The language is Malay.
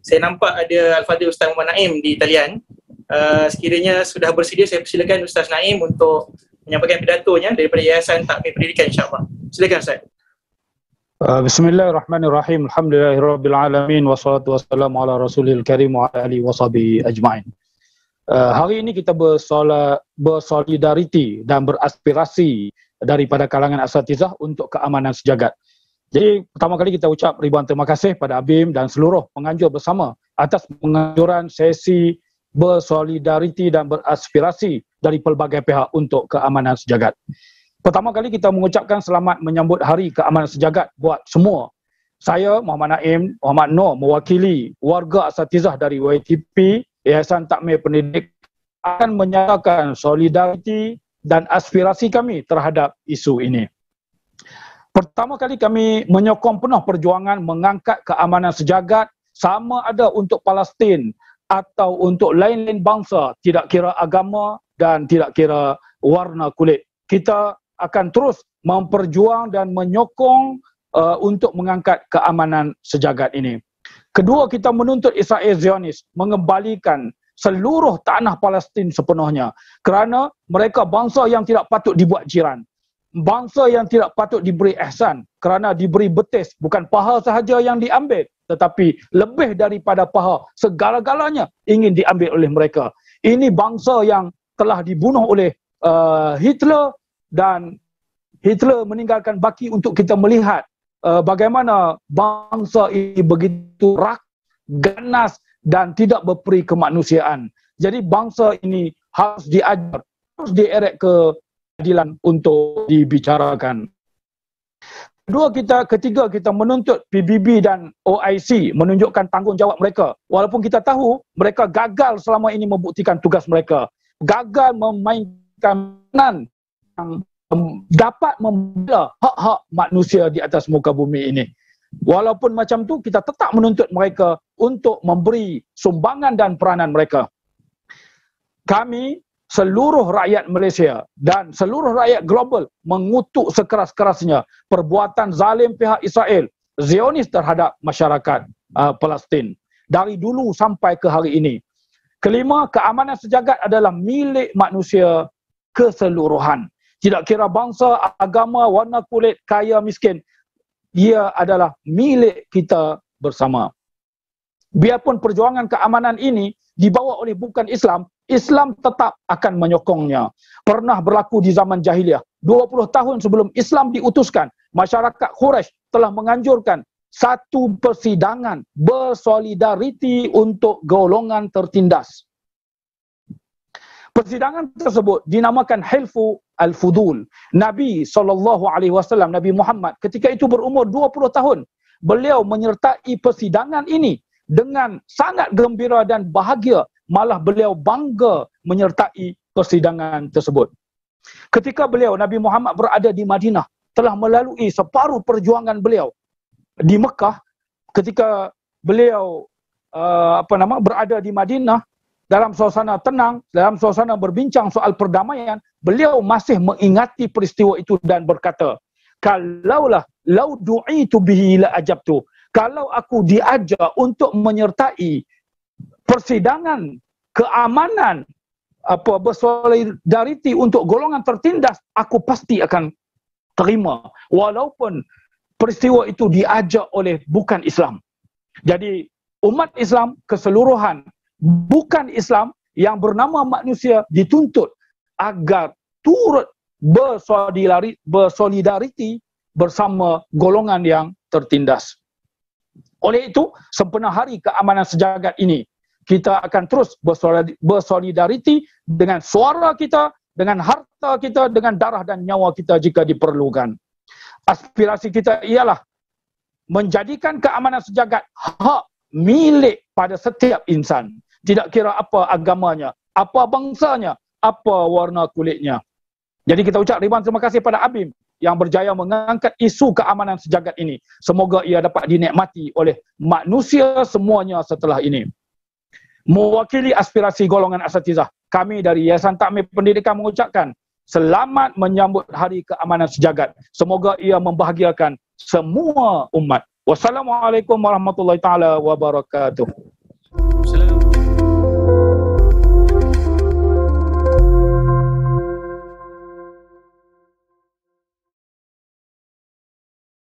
saya nampak ada Al-Fadhil Ustaz Muhammad Naim di talian. Uh, sekiranya sudah bersedia, saya persilakan Ustaz Naim untuk menyampaikan pidatonya daripada Yayasan Takmir Pendidikan insyaAllah. Silakan Ustaz. Uh, Bismillahirrahmanirrahim. Alhamdulillahirrabbilalamin. Wassalatu wassalamu ala rasulil karim wa alihi wa ajma'in. Uh, hari ini kita bersolidariti dan beraspirasi daripada kalangan asatizah untuk keamanan sejagat. Uh, jadi pertama kali kita ucap ribuan terima kasih pada Abim dan seluruh penganjur bersama atas penganjuran sesi bersolidariti dan beraspirasi dari pelbagai pihak untuk keamanan sejagat. Pertama kali kita mengucapkan selamat menyambut Hari Keamanan Sejagat buat semua. Saya Muhammad Naim, Muhammad Noor mewakili warga asatizah dari YTP, Yayasan Takmir Pendidik akan menyatakan solidariti dan aspirasi kami terhadap isu ini. Pertama kali kami menyokong penuh perjuangan mengangkat keamanan sejagat sama ada untuk Palestin atau untuk lain-lain bangsa tidak kira agama dan tidak kira warna kulit. Kita akan terus memperjuang dan menyokong uh, untuk mengangkat keamanan sejagat ini. Kedua, kita menuntut Israel Zionis mengembalikan seluruh tanah Palestin sepenuhnya kerana mereka bangsa yang tidak patut dibuat jiran bangsa yang tidak patut diberi ihsan kerana diberi betis bukan paha sahaja yang diambil tetapi lebih daripada paha segala-galanya ingin diambil oleh mereka ini bangsa yang telah dibunuh oleh uh, Hitler dan Hitler meninggalkan baki untuk kita melihat uh, bagaimana bangsa ini begitu rak ganas dan tidak berperi kemanusiaan jadi bangsa ini harus diajar harus dierek ke keadilan untuk dibicarakan. Kedua kita, ketiga kita menuntut PBB dan OIC menunjukkan tanggungjawab mereka. Walaupun kita tahu mereka gagal selama ini membuktikan tugas mereka. Gagal memainkan peranan yang dapat membela hak-hak manusia di atas muka bumi ini. Walaupun macam tu kita tetap menuntut mereka untuk memberi sumbangan dan peranan mereka. Kami seluruh rakyat Malaysia dan seluruh rakyat global mengutuk sekeras-kerasnya perbuatan zalim pihak Israel Zionis terhadap masyarakat uh, Palestin dari dulu sampai ke hari ini. Kelima, keamanan sejagat adalah milik manusia keseluruhan. Tidak kira bangsa, agama, warna kulit, kaya, miskin. Ia adalah milik kita bersama. Biarpun perjuangan keamanan ini dibawa oleh bukan Islam, Islam tetap akan menyokongnya. Pernah berlaku di zaman jahiliah. 20 tahun sebelum Islam diutuskan, masyarakat Quraisy telah menganjurkan satu persidangan bersolidariti untuk golongan tertindas. Persidangan tersebut dinamakan Hilfu Al-Fudul. Nabi saw. Nabi Muhammad ketika itu berumur 20 tahun. Beliau menyertai persidangan ini dengan sangat gembira dan bahagia malah beliau bangga menyertai persidangan tersebut. Ketika beliau Nabi Muhammad berada di Madinah, telah melalui separuh perjuangan beliau di Mekah ketika beliau uh, apa nama berada di Madinah dalam suasana tenang, dalam suasana berbincang soal perdamaian, beliau masih mengingati peristiwa itu dan berkata, "Kalaulah lau du'itu bihi la ajabtu." Kalau aku diajak untuk menyertai persidangan keamanan apa bersolidariti untuk golongan tertindas aku pasti akan terima walaupun peristiwa itu diajak oleh bukan Islam. Jadi umat Islam keseluruhan bukan Islam yang bernama manusia dituntut agar turut bersolidariti bersama golongan yang tertindas. Oleh itu, sempena hari keamanan sejagat ini, kita akan terus bersolidariti dengan suara kita, dengan harta kita, dengan darah dan nyawa kita jika diperlukan. Aspirasi kita ialah menjadikan keamanan sejagat hak milik pada setiap insan. Tidak kira apa agamanya, apa bangsanya, apa warna kulitnya. Jadi kita ucap ribuan terima kasih pada Abim yang berjaya mengangkat isu keamanan sejagat ini. Semoga ia dapat dinikmati oleh manusia semuanya setelah ini mewakili aspirasi golongan asatizah. Kami dari Yayasan Takmir Pendidikan mengucapkan selamat menyambut Hari Keamanan Sejagat. Semoga ia membahagiakan semua umat. Wassalamualaikum warahmatullahi taala wabarakatuh.